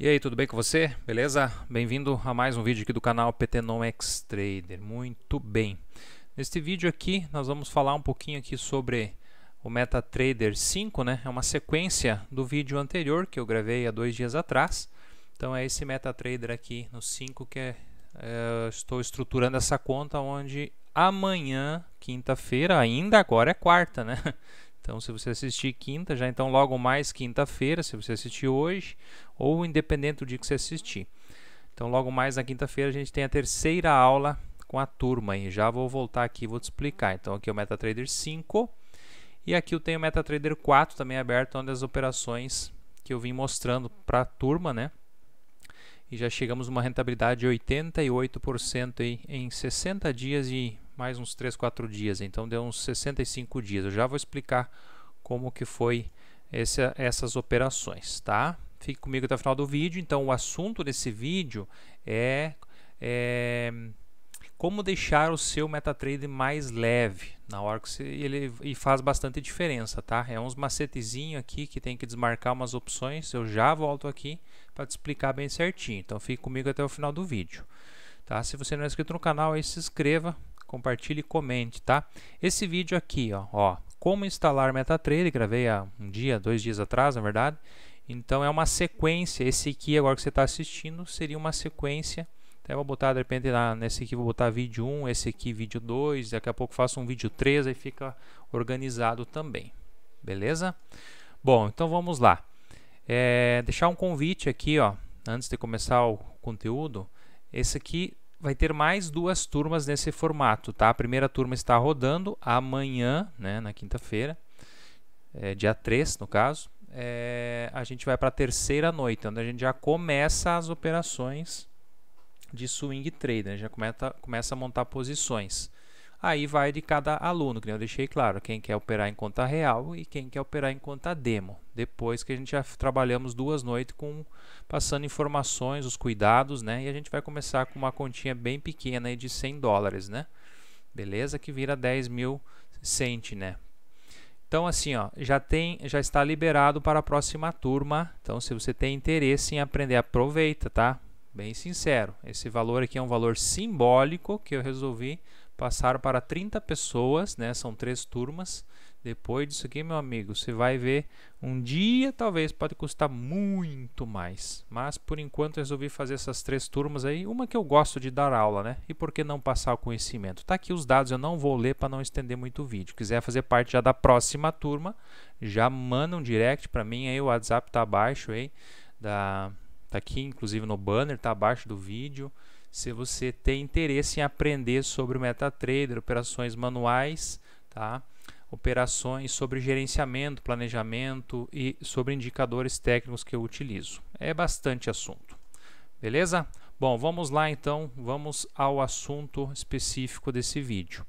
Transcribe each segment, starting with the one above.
E aí, tudo bem com você? Beleza? Bem-vindo a mais um vídeo aqui do canal PTNOM X Trader. Muito bem. Neste vídeo aqui nós vamos falar um pouquinho aqui sobre o MetaTrader 5, né? É uma sequência do vídeo anterior que eu gravei há dois dias atrás. Então é esse MetaTrader aqui no 5 que é, é, estou estruturando essa conta onde amanhã, quinta-feira, ainda agora é quarta, né? Então, se você assistir quinta, já então logo mais quinta-feira, se você assistir hoje, ou independente do dia que você assistir. Então, logo mais na quinta-feira, a gente tem a terceira aula com a turma. E já vou voltar aqui e vou te explicar. Então, aqui é o MetaTrader 5. E aqui eu tenho o MetaTrader 4 também aberto, onde as operações que eu vim mostrando para a turma, né? E já chegamos a uma rentabilidade de 88% em 60 dias e mais uns 3, 4 dias, então deu uns 65 dias. Eu já vou explicar como que foi essas operações, tá? Fique comigo até o final do vídeo. Então, o assunto desse vídeo é, é como deixar o seu MetaTrader mais leve na hora que você, ele e faz bastante diferença, tá? É uns macetezinhos aqui que tem que desmarcar umas opções. Eu já volto aqui para te explicar bem certinho. Então fique comigo até o final do vídeo, tá? Se você não é inscrito no canal, aí se inscreva compartilhe e comente, tá? Esse vídeo aqui, ó, ó como instalar MetaTrader, gravei há um dia, dois dias atrás, na verdade. Então é uma sequência, esse aqui agora que você está assistindo seria uma sequência. Até vou botar de repente nesse aqui vou botar vídeo 1, esse aqui vídeo 2, daqui a pouco faço um vídeo 3, aí fica organizado também. Beleza? Bom, então vamos lá. É, deixar um convite aqui, ó, antes de começar o conteúdo. Esse aqui vai ter mais duas turmas nesse formato, tá? A primeira turma está rodando amanhã, né, na quinta-feira, é, dia 3 no caso. É, a gente vai para a terceira noite, onde a gente já começa as operações de swing trader, né? já começa, começa a montar posições aí vai de cada aluno, que eu deixei claro, quem quer operar em conta real e quem quer operar em conta demo. Depois que a gente já trabalhamos duas noites com passando informações, os cuidados, né? E a gente vai começar com uma continha bem pequena aí de 100 dólares, né? Beleza? Que vira 10 mil cent, né? Então assim, ó, já tem, já está liberado para a próxima turma. Então se você tem interesse em aprender, aproveita, tá? Bem sincero, esse valor aqui é um valor simbólico que eu resolvi passaram para 30 pessoas, né? São três turmas. Depois disso aqui, meu amigo, você vai ver um dia talvez pode custar muito mais. Mas por enquanto resolvi fazer essas três turmas aí, uma que eu gosto de dar aula, né? E por que não passar o conhecimento? Tá aqui os dados, eu não vou ler para não estender muito o vídeo. Quiser fazer parte já da próxima turma, já manda um direct para mim aí, o WhatsApp tá abaixo aí da tá aqui inclusive no banner, tá abaixo do vídeo se você tem interesse em aprender sobre o MetaTrader, operações manuais, tá? operações sobre gerenciamento, planejamento e sobre indicadores técnicos que eu utilizo. É bastante assunto. Beleza? Bom, vamos lá então, vamos ao assunto específico desse vídeo.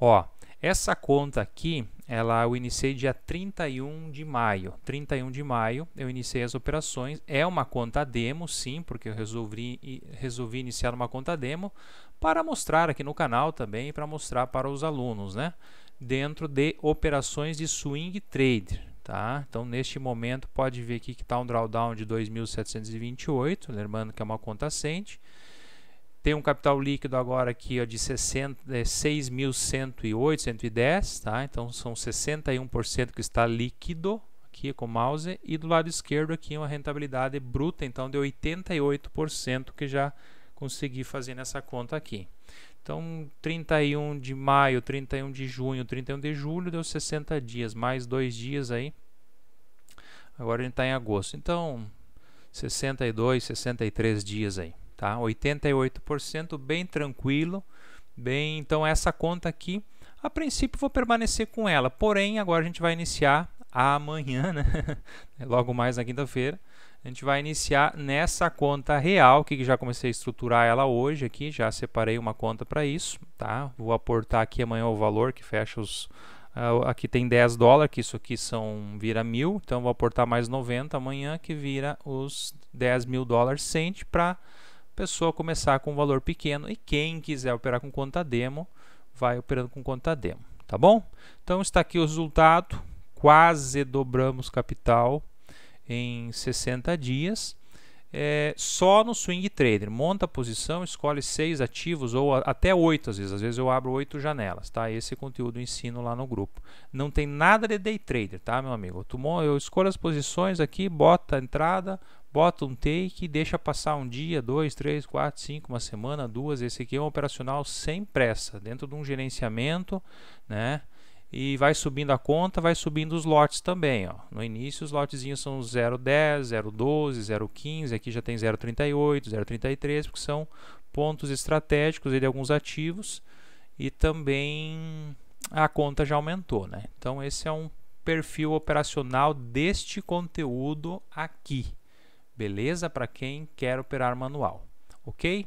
Ó, essa conta aqui, ela eu iniciei dia 31 de maio. 31 de maio eu iniciei as operações. É uma conta demo, sim, porque eu resolvi, resolvi iniciar uma conta demo para mostrar aqui no canal também, para mostrar para os alunos, né? Dentro de operações de swing trader Tá? Então, neste momento, pode ver aqui que está um drawdown de 2.728, lembrando que é uma conta sente tem um capital líquido agora aqui ó, de 6.108, 110, é, tá? Então são 61% que está líquido aqui com o mouse e do lado esquerdo aqui uma rentabilidade bruta então de 88% que já consegui fazer nessa conta aqui. Então 31 de maio, 31 de junho, 31 de julho deu 60 dias, mais dois dias aí. Agora a gente está em agosto, então 62, 63 dias aí tá? 88% bem tranquilo, bem, então essa conta aqui, a princípio vou permanecer com ela, porém agora a gente vai iniciar amanhã, né? logo mais na quinta-feira, a gente vai iniciar nessa conta real, que já comecei a estruturar ela hoje aqui, já separei uma conta para isso, tá? Vou aportar aqui amanhã o valor que fecha os... Uh, aqui tem 10 dólares, que isso aqui são, vira mil, então vou aportar mais 90 amanhã, que vira os 10 mil dólares cent para pessoa começar com um valor pequeno e quem quiser operar com conta demo, vai operando com conta demo, tá bom? Então está aqui o resultado, quase dobramos capital em 60 dias. É, só no swing trader. Monta a posição, escolhe seis ativos ou a, até oito às vezes. Às vezes eu abro oito janelas, tá? Esse conteúdo eu ensino lá no grupo. Não tem nada de day trader, tá, meu amigo? Tu, eu escolho as posições aqui, bota a entrada, bota um take e deixa passar um dia, dois, três, quatro, cinco, uma semana, duas. Esse aqui é um operacional sem pressa, dentro de um gerenciamento, né? E vai subindo a conta, vai subindo os lotes também. Ó. No início, os lotezinhos são 0,10, 0,12, 0,15. Aqui já tem 0,38, 0,33, porque são pontos estratégicos de alguns ativos. E também a conta já aumentou. Né? Então, esse é um perfil operacional deste conteúdo aqui. Beleza? Para quem quer operar manual. Ok?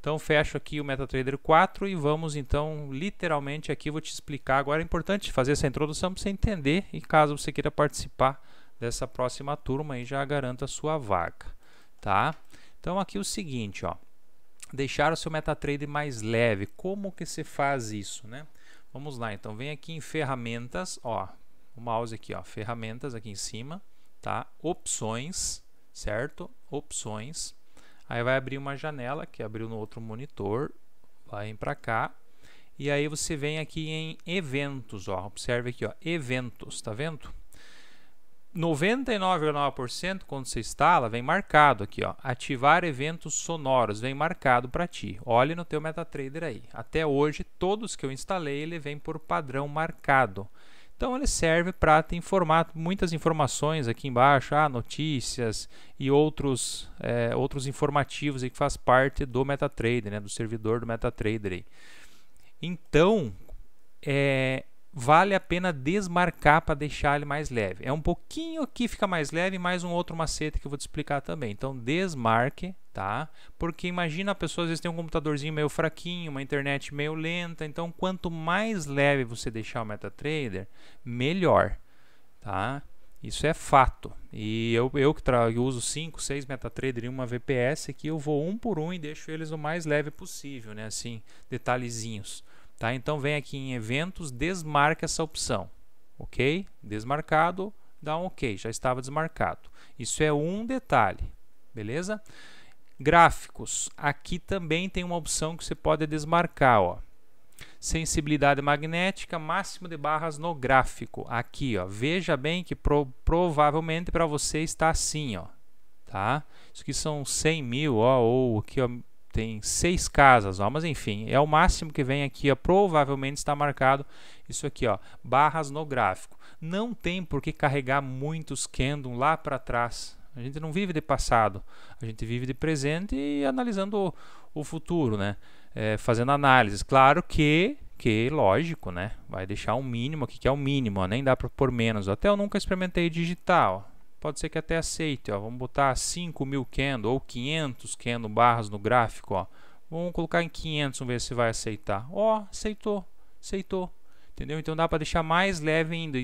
Então fecho aqui o MetaTrader 4 e vamos então literalmente aqui vou te explicar. Agora é importante fazer essa introdução para você entender e caso você queira participar dessa próxima turma aí já garanta a sua vaga, tá? Então aqui é o seguinte, ó. Deixar o seu MetaTrader mais leve. Como que você faz isso, né? Vamos lá, então vem aqui em ferramentas, ó, o mouse aqui, ó, ferramentas aqui em cima, tá? Opções, certo? Opções. Aí vai abrir uma janela que abriu no outro monitor, vai para cá. E aí você vem aqui em eventos, ó. Observe aqui, ó, eventos, tá vendo? 99,9% quando você instala, vem marcado aqui, ó, ativar eventos sonoros, vem marcado para ti. Olhe no teu MetaTrader aí. Até hoje, todos que eu instalei, ele vem por padrão marcado. Então ele serve para te informar muitas informações aqui embaixo, ah, notícias e outros, é, outros informativos que faz parte do MetaTrader, né, do servidor do MetaTrader. Aí. Então, é, vale a pena desmarcar para deixar ele mais leve. É um pouquinho que fica mais leve, mais um outro macete que eu vou te explicar também. Então desmarque, tá? Porque imagina a pessoa às vezes tem um computadorzinho meio fraquinho, uma internet meio lenta, então quanto mais leve você deixar o MetaTrader, melhor, tá? Isso é fato. E eu, eu que eu uso 5, 6 MetaTrader e uma VPS aqui, eu vou um por um e deixo eles o mais leve possível, né? Assim, detalhezinhos. Tá? Então vem aqui em eventos, desmarca essa opção. Ok? Desmarcado, dá um ok, já estava desmarcado. Isso é um detalhe, beleza? Gráficos, aqui também tem uma opção que você pode desmarcar, ó. Sensibilidade magnética, máximo de barras no gráfico. Aqui, ó, veja bem que pro, provavelmente para você está assim, ó, tá? Isso aqui são 100 mil, ó, ou aqui, ó, tem seis casas, ó, mas enfim, é o máximo que vem aqui, ó, provavelmente está marcado isso aqui, ó, barras no gráfico. Não tem por que carregar muitos Kendon lá para trás. A gente não vive de passado, a gente vive de presente e analisando o, o futuro, né? É, fazendo análises. Claro que, que lógico, né? Vai deixar um mínimo aqui, que é o mínimo, ó, nem dá para pôr menos. Até eu nunca experimentei digital, pode ser que até aceite. Ó. Vamos botar 5.000 mil candle ou 500 candle barras no gráfico. Ó. Vamos colocar em 500, vamos ver se vai aceitar. Ó, aceitou, aceitou. Entendeu? Então dá para deixar mais leve ainda.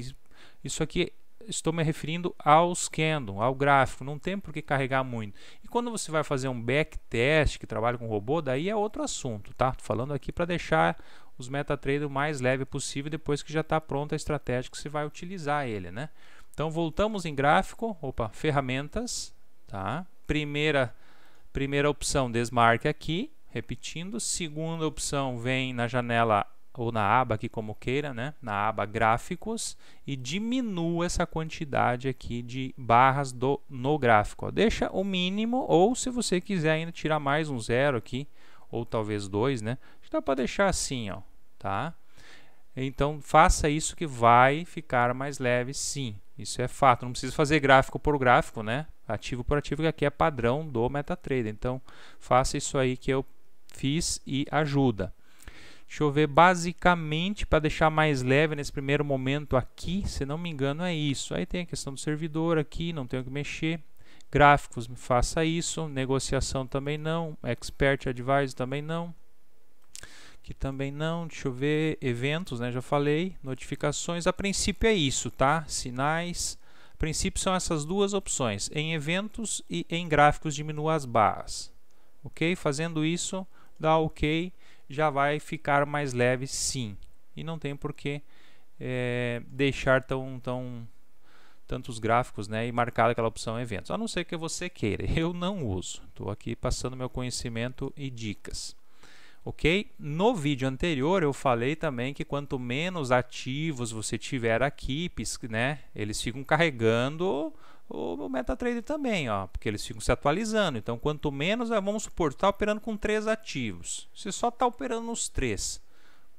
Isso aqui estou me referindo aos candle, ao gráfico. Não tem por que carregar muito. E quando você vai fazer um backtest que trabalha com robô, daí é outro assunto, tá? Tô falando aqui para deixar os MetaTrader o mais leve possível depois que já está pronta a estratégia que você vai utilizar ele, né? Então voltamos em gráfico, opa, ferramentas, tá? Primeira primeira opção desmarque aqui, repetindo. Segunda opção vem na janela ou na aba aqui como queira, né? Na aba gráficos e diminua essa quantidade aqui de barras do no gráfico. Ó. Deixa o mínimo ou se você quiser ainda tirar mais um zero aqui ou talvez dois, né? Dá para deixar assim, ó, tá? Então faça isso que vai ficar mais leve, sim. Isso é fato, não precisa fazer gráfico por gráfico, né? Ativo por ativo, que aqui é padrão do MetaTrader. Então, faça isso aí que eu fiz e ajuda. Deixa eu ver, basicamente, para deixar mais leve nesse primeiro momento aqui, se não me engano, é isso. Aí tem a questão do servidor aqui, não tenho que mexer. Gráficos, faça isso. Negociação também não. Expert Advisor também não que também não, deixa eu ver, eventos, né? Já falei, notificações, a princípio é isso, tá? Sinais, a princípio são essas duas opções, em eventos e em gráficos diminua as barras, ok? Fazendo isso, dá ok, já vai ficar mais leve sim, e não tem por que é, deixar tão, tão tantos gráficos né, e marcar aquela opção eventos, a não ser que você queira, eu não uso, estou aqui passando meu conhecimento e dicas ok? No vídeo anterior eu falei também que quanto menos ativos você tiver aqui, né, eles ficam carregando o MetaTrader também, ó, porque eles ficam se atualizando. Então, quanto menos, é, vamos supor, está operando com três ativos. Você só está operando nos três.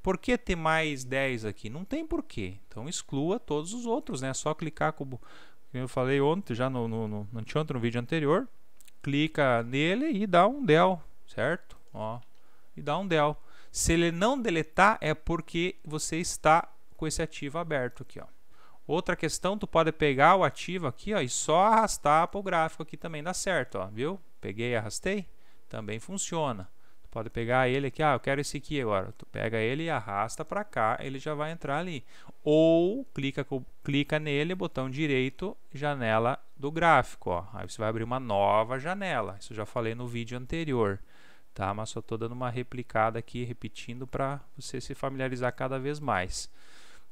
Por que ter mais 10 aqui? Não tem porquê. Então, exclua todos os outros, né? É só clicar como eu falei ontem, já no, no, no, no, no vídeo anterior. Clica nele e dá um del, certo? Ó, e dá um del. Se ele não deletar é porque você está com esse ativo aberto aqui, ó. Outra questão, tu pode pegar o ativo aqui, ó, e só arrastar para o gráfico aqui também dá certo, ó, viu? Peguei e arrastei, também funciona. Tu pode pegar ele aqui, ah, eu quero esse aqui agora. Tu pega ele e arrasta para cá, ele já vai entrar ali. Ou clica, clica nele, botão direito, janela do gráfico, ó. Aí você vai abrir uma nova janela. Isso eu já falei no vídeo anterior tá? Mas só estou dando uma replicada aqui, repetindo para você se familiarizar cada vez mais,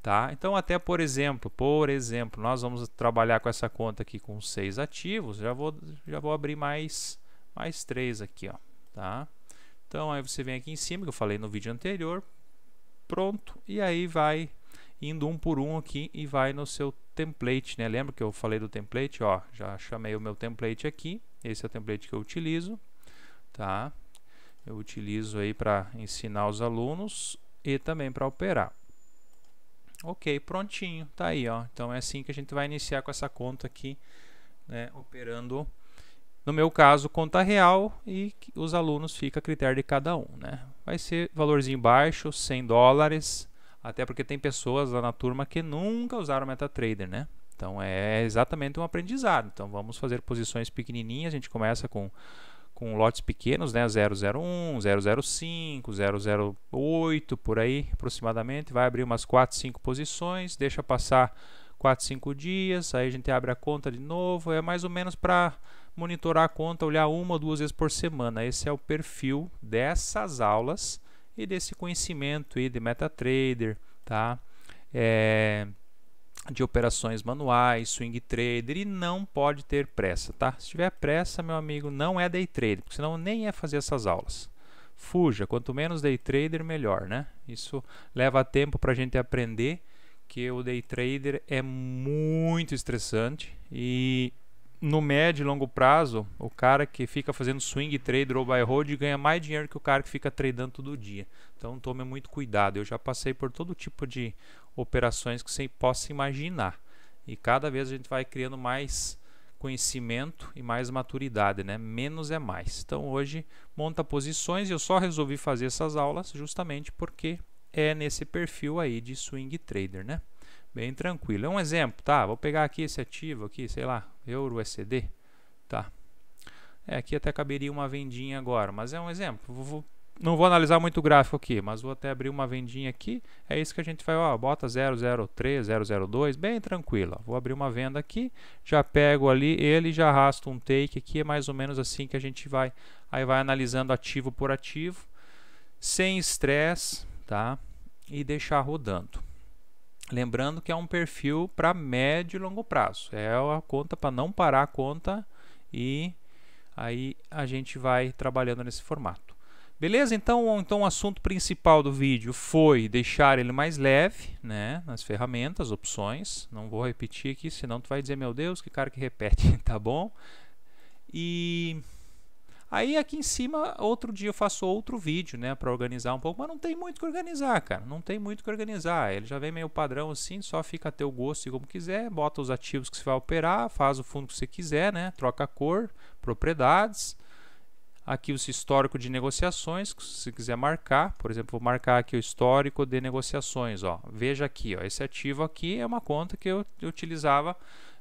tá? Então até por exemplo, por exemplo, nós vamos trabalhar com essa conta aqui com seis ativos. Já vou já vou abrir mais mais três aqui, ó, tá? Então aí você vem aqui em cima que eu falei no vídeo anterior, pronto. E aí vai indo um por um aqui e vai no seu template, né? Lembra que eu falei do template, ó, já chamei o meu template aqui. Esse é o template que eu utilizo, tá? eu utilizo aí para ensinar os alunos e também para operar. Ok, prontinho, tá aí, ó. Então é assim que a gente vai iniciar com essa conta aqui, né, operando, no meu caso, conta real e os alunos fica a critério de cada um, né. Vai ser valorzinho baixo, 100 dólares, até porque tem pessoas lá na turma que nunca usaram MetaTrader, né. Então é exatamente um aprendizado. Então vamos fazer posições pequenininhas, a gente começa com com lotes pequenos, né, 001, 005, 008, por aí aproximadamente, vai abrir umas 4, 5 posições, deixa passar 4, 5 dias, aí a gente abre a conta de novo, é mais ou menos para monitorar a conta, olhar uma ou duas vezes por semana. Esse é o perfil dessas aulas e desse conhecimento aí de MetaTrader, tá? É, de operações manuais, swing trader e não pode ter pressa, tá? Se tiver pressa, meu amigo, não é day trader, porque senão nem ia é fazer essas aulas. Fuja, quanto menos day trader, melhor, né? Isso leva tempo para a gente aprender que o day trader é muito estressante e no médio e longo prazo, o cara que fica fazendo swing trader ou buy hold ganha mais dinheiro que o cara que fica tradando todo dia. Então tome muito cuidado. Eu já passei por todo tipo de operações que você possa imaginar. E cada vez a gente vai criando mais conhecimento e mais maturidade, né? Menos é mais. Então hoje monta posições e eu só resolvi fazer essas aulas justamente porque é nesse perfil aí de swing trader, né? bem tranquilo. É um exemplo, tá? Vou pegar aqui esse ativo aqui, sei lá, euro USD, tá? É, aqui até caberia uma vendinha agora, mas é um exemplo. Vou, vou, não vou analisar muito o gráfico aqui, mas vou até abrir uma vendinha aqui. É isso que a gente vai, ó, bota 003, 002, bem tranquilo. Ó. Vou abrir uma venda aqui, já pego ali ele, já arrasto um take aqui, é mais ou menos assim que a gente vai, aí vai analisando ativo por ativo, sem estresse, tá? E deixar rodando. Lembrando que é um perfil para médio e longo prazo. É a conta para não parar a conta e aí a gente vai trabalhando nesse formato. Beleza? Então, então o assunto principal do vídeo foi deixar ele mais leve, né, nas ferramentas, opções. Não vou repetir aqui, senão tu vai dizer, meu Deus, que cara que repete, tá bom? E Aí aqui em cima, outro dia eu faço outro vídeo, né, para organizar um pouco, mas não tem muito que organizar, cara. Não tem muito que organizar. Ele já vem meio padrão assim, só fica a teu gosto e como quiser, bota os ativos que você vai operar, faz o fundo que você quiser, né? Troca a cor, propriedades. Aqui o histórico de negociações, se você quiser marcar, por exemplo, vou marcar aqui o histórico de negociações, ó. Veja aqui, ó, esse ativo aqui é uma conta que eu, eu utilizava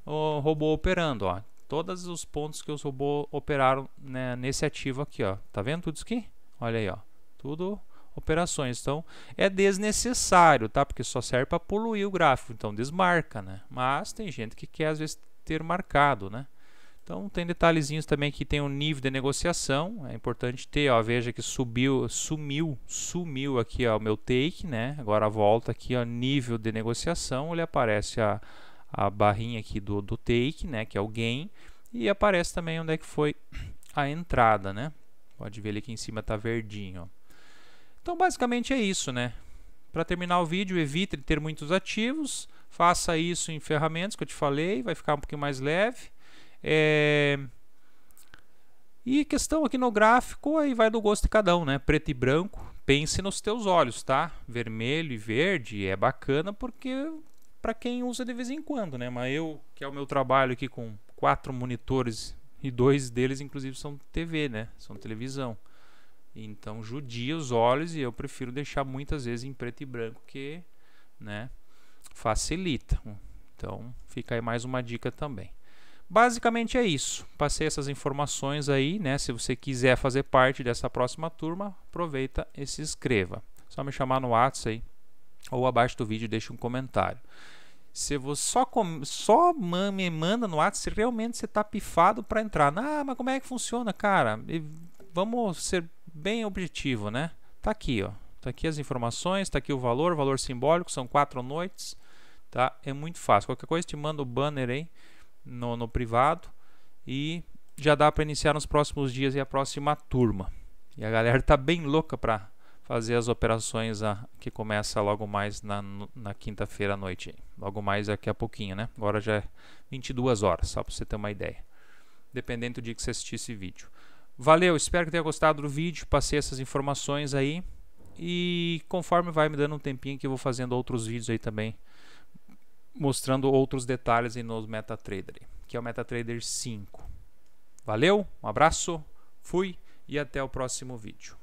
o robô operando, ó todos os pontos que os robôs operaram né, nesse ativo aqui, ó. Tá vendo tudo isso aqui? Olha aí, ó. Tudo operações. Então, é desnecessário, tá? Porque só serve para poluir o gráfico, então desmarca, né? Mas tem gente que quer às vezes ter marcado, né? Então, tem detalhezinhos também que tem o um nível de negociação, é importante ter, ó, veja que subiu, sumiu, sumiu aqui, ó, o meu take, né? Agora volta aqui, ó, nível de negociação, ele aparece a a barrinha aqui do, do take, né, que é o gain, e aparece também onde é que foi a entrada, né? Pode ver ali aqui em cima tá verdinho, ó. Então basicamente é isso, né? Para terminar o vídeo, evite ter muitos ativos, faça isso em ferramentas que eu te falei, vai ficar um pouquinho mais leve. É... E questão aqui no gráfico, aí vai do gosto de cada um, né? Preto e branco, pense nos teus olhos, tá? Vermelho e verde é bacana porque para quem usa de vez em quando, né? Mas eu, que é o meu trabalho aqui com quatro monitores e dois deles inclusive são TV, né? São televisão. Então judia os olhos e eu prefiro deixar muitas vezes em preto e branco que, né, facilita. Então fica aí mais uma dica também. Basicamente é isso. Passei essas informações aí, né? Se você quiser fazer parte dessa próxima turma, aproveita e se inscreva. só me chamar no WhatsApp aí ou abaixo do vídeo deixa um comentário. Se você só, com... só me manda no WhatsApp se realmente você está pifado para entrar. Ah, mas como é que funciona, cara? E vamos ser bem objetivo, né? Tá aqui, ó. Tá aqui as informações, tá aqui o valor, valor simbólico, são quatro noites, tá? É muito fácil. Qualquer coisa te manda o banner aí no, no privado e já dá para iniciar nos próximos dias e a próxima turma. E a galera tá bem louca para fazer as operações a, ah, que começa logo mais na, na quinta-feira à noite. Logo mais daqui a pouquinho, né? Agora já é 22 horas, só para você ter uma ideia. Dependendo do dia que você assistir esse vídeo. Valeu, espero que tenha gostado do vídeo. Passei essas informações aí. E conforme vai me dando um tempinho que eu vou fazendo outros vídeos aí também. Mostrando outros detalhes aí no MetaTrader. Que é o MetaTrader 5. Valeu, um abraço, fui e até o próximo vídeo.